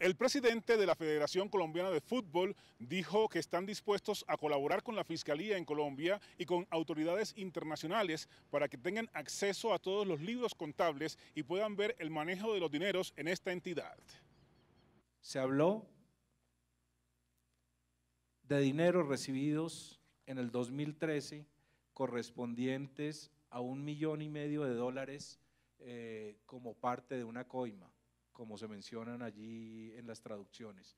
El presidente de la Federación Colombiana de Fútbol dijo que están dispuestos a colaborar con la Fiscalía en Colombia y con autoridades internacionales para que tengan acceso a todos los libros contables y puedan ver el manejo de los dineros en esta entidad. Se habló de dinero recibidos en el 2013 correspondientes a un millón y medio de dólares eh, como parte de una coima como se mencionan allí en las traducciones.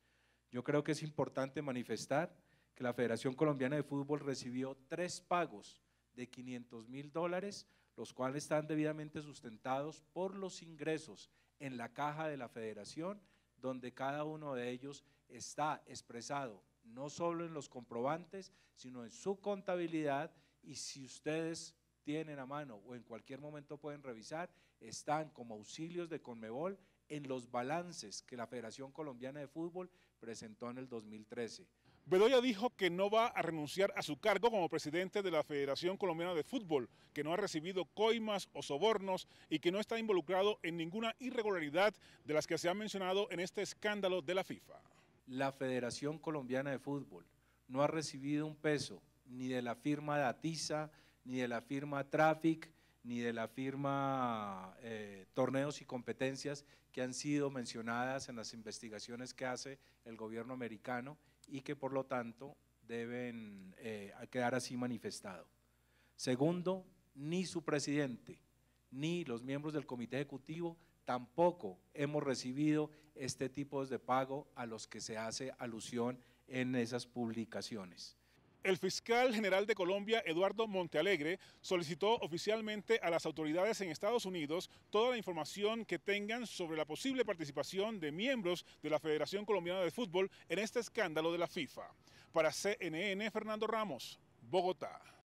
Yo creo que es importante manifestar que la Federación Colombiana de Fútbol recibió tres pagos de 500 mil dólares, los cuales están debidamente sustentados por los ingresos en la caja de la federación, donde cada uno de ellos está expresado no solo en los comprobantes, sino en su contabilidad y si ustedes tienen a mano o en cualquier momento pueden revisar, están como auxilios de Conmebol en los balances que la Federación Colombiana de Fútbol presentó en el 2013. Bedoya dijo que no va a renunciar a su cargo como presidente de la Federación Colombiana de Fútbol, que no ha recibido coimas o sobornos y que no está involucrado en ninguna irregularidad de las que se han mencionado en este escándalo de la FIFA. La Federación Colombiana de Fútbol no ha recibido un peso ni de la firma de Atiza, ni de la firma Traffic, ni de la firma eh, Torneos y Competencias que han sido mencionadas en las investigaciones que hace el gobierno americano y que por lo tanto deben eh, quedar así manifestado. Segundo, ni su presidente ni los miembros del comité ejecutivo tampoco hemos recibido este tipo de pago a los que se hace alusión en esas publicaciones. El fiscal general de Colombia, Eduardo Montealegre, solicitó oficialmente a las autoridades en Estados Unidos toda la información que tengan sobre la posible participación de miembros de la Federación Colombiana de Fútbol en este escándalo de la FIFA. Para CNN, Fernando Ramos, Bogotá.